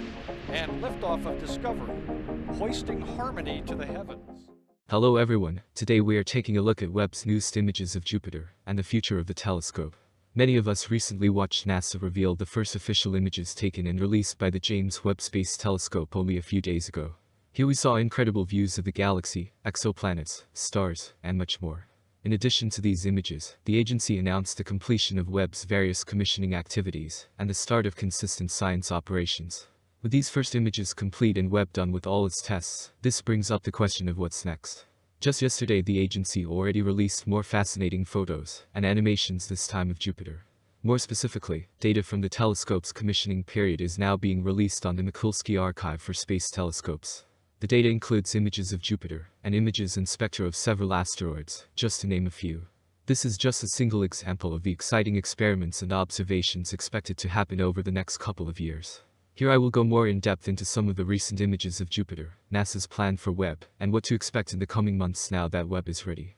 One, and liftoff of Discovery, hoisting harmony to the heavens. Hello everyone, today we are taking a look at Webb's newest images of Jupiter and the future of the telescope. Many of us recently watched NASA reveal the first official images taken and released by the James Webb Space Telescope only a few days ago. Here we saw incredible views of the galaxy, exoplanets, stars, and much more. In addition to these images, the agency announced the completion of Webb's various commissioning activities and the start of consistent science operations. With these first images complete and web done with all its tests, this brings up the question of what's next. Just yesterday the agency already released more fascinating photos and animations this time of Jupiter. More specifically, data from the telescope's commissioning period is now being released on the Mikulski Archive for Space Telescopes. The data includes images of Jupiter and images and spectra of several asteroids, just to name a few. This is just a single example of the exciting experiments and observations expected to happen over the next couple of years. Here I will go more in depth into some of the recent images of Jupiter, NASA's plan for web, and what to expect in the coming months now that web is ready.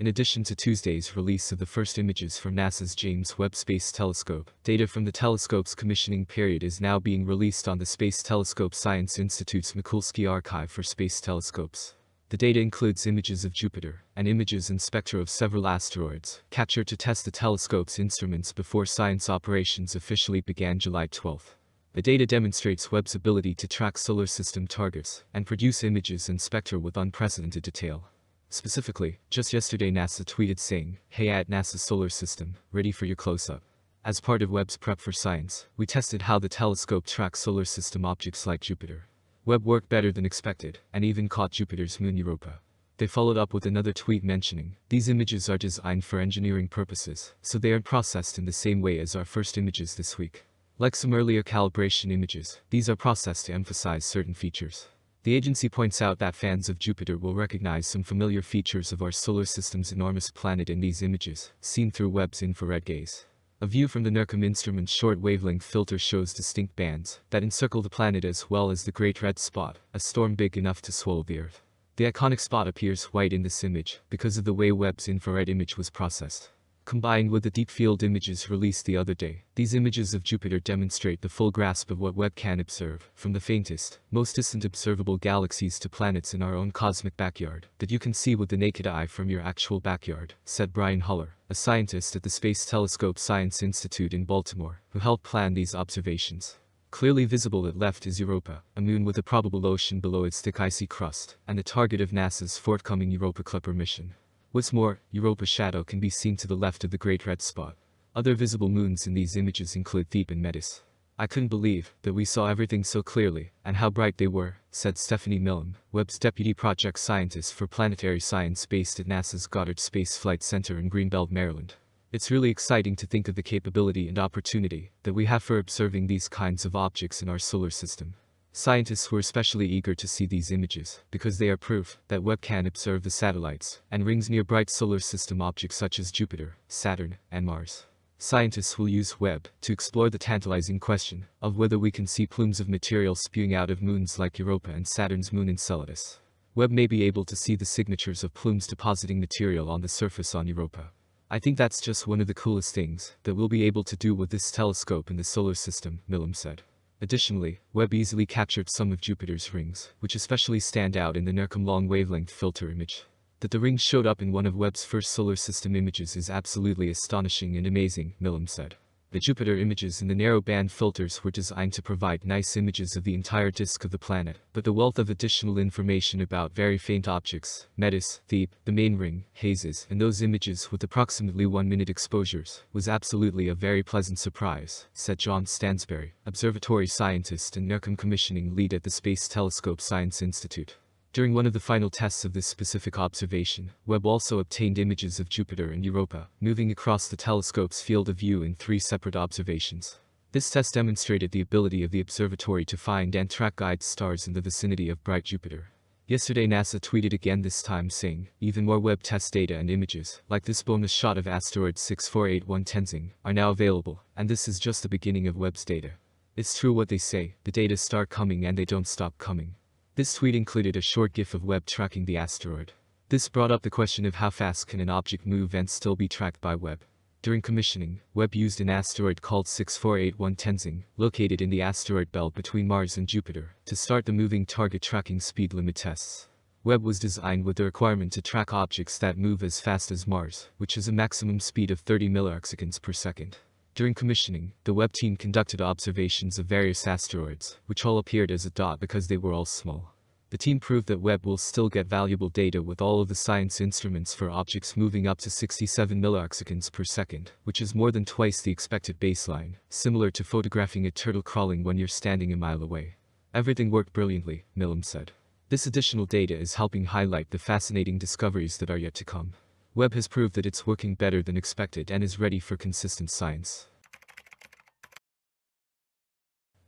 In addition to Tuesday's release of the first images from NASA's James Webb Space Telescope, data from the telescope's commissioning period is now being released on the Space Telescope Science Institute's Mikulski Archive for Space Telescopes. The data includes images of Jupiter and images and spectra of several asteroids, captured to test the telescope's instruments before science operations officially began July 12. The data demonstrates Webb's ability to track solar system targets and produce images and spectra with unprecedented detail. Specifically, just yesterday NASA tweeted saying, Hey at NASA Solar System, ready for your close-up. As part of Webb's prep for science, we tested how the telescope tracks solar system objects like Jupiter, Webb worked better than expected, and even caught Jupiter's moon Europa. They followed up with another tweet mentioning, these images are designed for engineering purposes, so they are processed in the same way as our first images this week. Like some earlier calibration images, these are processed to emphasize certain features. The agency points out that fans of Jupiter will recognize some familiar features of our solar system's enormous planet in these images, seen through Webb's infrared gaze. A view from the NERCM instrument's short wavelength filter shows distinct bands that encircle the planet as well as the Great Red Spot, a storm big enough to swallow the Earth. The iconic spot appears white in this image because of the way Webb's infrared image was processed combined with the deep field images released the other day. These images of Jupiter demonstrate the full grasp of what Webb can observe, from the faintest, most distant observable galaxies to planets in our own cosmic backyard, that you can see with the naked eye from your actual backyard, said Brian Huller, a scientist at the Space Telescope Science Institute in Baltimore, who helped plan these observations. Clearly visible at left is Europa, a moon with a probable ocean below its thick icy crust, and the target of NASA's forthcoming Europa Clipper mission. What's more, Europa's shadow can be seen to the left of the Great Red Spot. Other visible moons in these images include Thebe and Metis. I couldn't believe that we saw everything so clearly, and how bright they were, said Stephanie Milne, Webb's deputy project scientist for planetary science based at NASA's Goddard Space Flight Center in Greenbelt, Maryland. It's really exciting to think of the capability and opportunity that we have for observing these kinds of objects in our solar system. Scientists were especially eager to see these images because they are proof that Webb can observe the satellites and rings near bright solar system objects such as Jupiter, Saturn, and Mars. Scientists will use Webb to explore the tantalizing question of whether we can see plumes of material spewing out of moons like Europa and Saturn's moon Enceladus. Webb may be able to see the signatures of plumes depositing material on the surface on Europa. I think that's just one of the coolest things that we'll be able to do with this telescope in the solar system, Milam said. Additionally, Webb easily captured some of Jupiter's rings, which especially stand out in the NERCOM long wavelength filter image. That the ring showed up in one of Webb's first solar system images is absolutely astonishing and amazing, Milam said. The Jupiter images in the narrowband filters were designed to provide nice images of the entire disk of the planet, but the wealth of additional information about very faint objects, Metis, Thebe, the main ring, hazes, and those images with approximately one-minute exposures, was absolutely a very pleasant surprise, said John Stansbury, observatory scientist and NERCOM commissioning lead at the Space Telescope Science Institute. During one of the final tests of this specific observation, Webb also obtained images of Jupiter and Europa, moving across the telescope's field of view in three separate observations. This test demonstrated the ability of the observatory to find and track guide stars in the vicinity of bright Jupiter. Yesterday NASA tweeted again this time saying, even more web test data and images, like this bonus shot of asteroid 6481 Tenzing, are now available, and this is just the beginning of Webb's data. It's true what they say, the data start coming and they don't stop coming. This tweet included a short GIF of Webb tracking the asteroid. This brought up the question of how fast can an object move and still be tracked by Webb. During commissioning, Webb used an asteroid called 6481 Tenzing, located in the asteroid belt between Mars and Jupiter, to start the moving target tracking speed limit tests. Webb was designed with the requirement to track objects that move as fast as Mars, which is a maximum speed of 30 milliarcseconds per second. During commissioning, the web team conducted observations of various asteroids, which all appeared as a dot because they were all small. The team proved that Webb will still get valuable data with all of the science instruments for objects moving up to 67 milliarcseconds per second, which is more than twice the expected baseline, similar to photographing a turtle crawling when you're standing a mile away. Everything worked brilliantly, Milam said. This additional data is helping highlight the fascinating discoveries that are yet to come. Webb has proved that it's working better than expected and is ready for consistent science.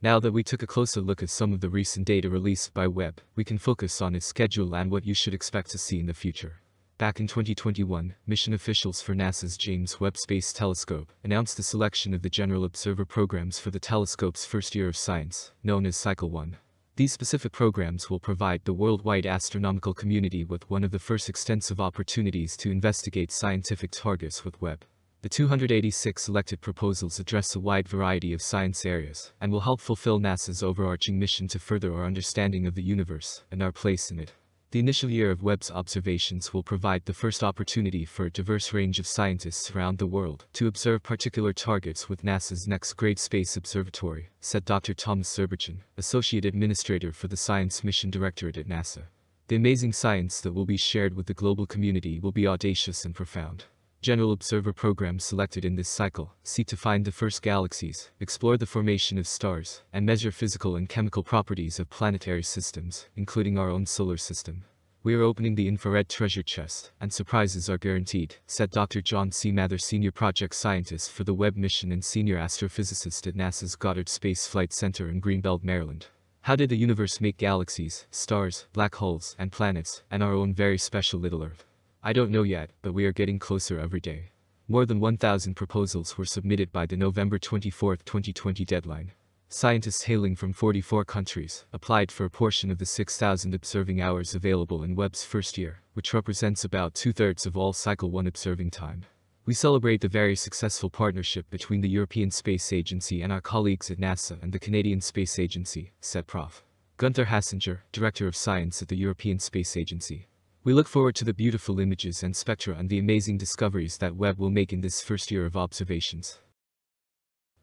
Now that we took a closer look at some of the recent data released by Webb, we can focus on its schedule and what you should expect to see in the future. Back in 2021, mission officials for NASA's James Webb Space Telescope announced the selection of the General Observer programs for the telescope's first year of science, known as Cycle 1. These specific programs will provide the worldwide astronomical community with one of the first extensive opportunities to investigate scientific targets with web. The 286 selected proposals address a wide variety of science areas and will help fulfill NASA's overarching mission to further our understanding of the universe and our place in it the initial year of Webb's observations will provide the first opportunity for a diverse range of scientists around the world to observe particular targets with NASA's next Great Space Observatory, said Dr. Thomas Surbichen, Associate Administrator for the Science Mission Directorate at NASA. The amazing science that will be shared with the global community will be audacious and profound general observer programs selected in this cycle seek to find the first galaxies, explore the formation of stars, and measure physical and chemical properties of planetary systems, including our own solar system. We are opening the infrared treasure chest, and surprises are guaranteed, said Dr. John C. Mather, senior project scientist for the Webb mission and senior astrophysicist at NASA's Goddard Space Flight Center in Greenbelt, Maryland. How did the universe make galaxies, stars, black holes, and planets, and our own very special little Earth? I don't know yet, but we are getting closer every day. More than 1,000 proposals were submitted by the November 24, 2020 deadline. Scientists hailing from 44 countries applied for a portion of the 6,000 observing hours available in Webb's first year, which represents about two-thirds of all Cycle 1 observing time. We celebrate the very successful partnership between the European Space Agency and our colleagues at NASA and the Canadian Space Agency, said Prof. Gunther Hassinger, Director of Science at the European Space Agency. We look forward to the beautiful images and spectra and the amazing discoveries that Webb will make in this first year of observations.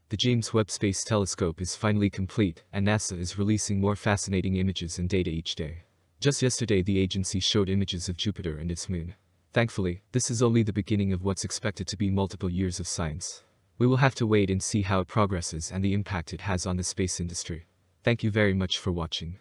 The James Webb Space Telescope is finally complete, and NASA is releasing more fascinating images and data each day. Just yesterday the agency showed images of Jupiter and its moon. Thankfully, this is only the beginning of what's expected to be multiple years of science. We will have to wait and see how it progresses and the impact it has on the space industry. Thank you very much for watching.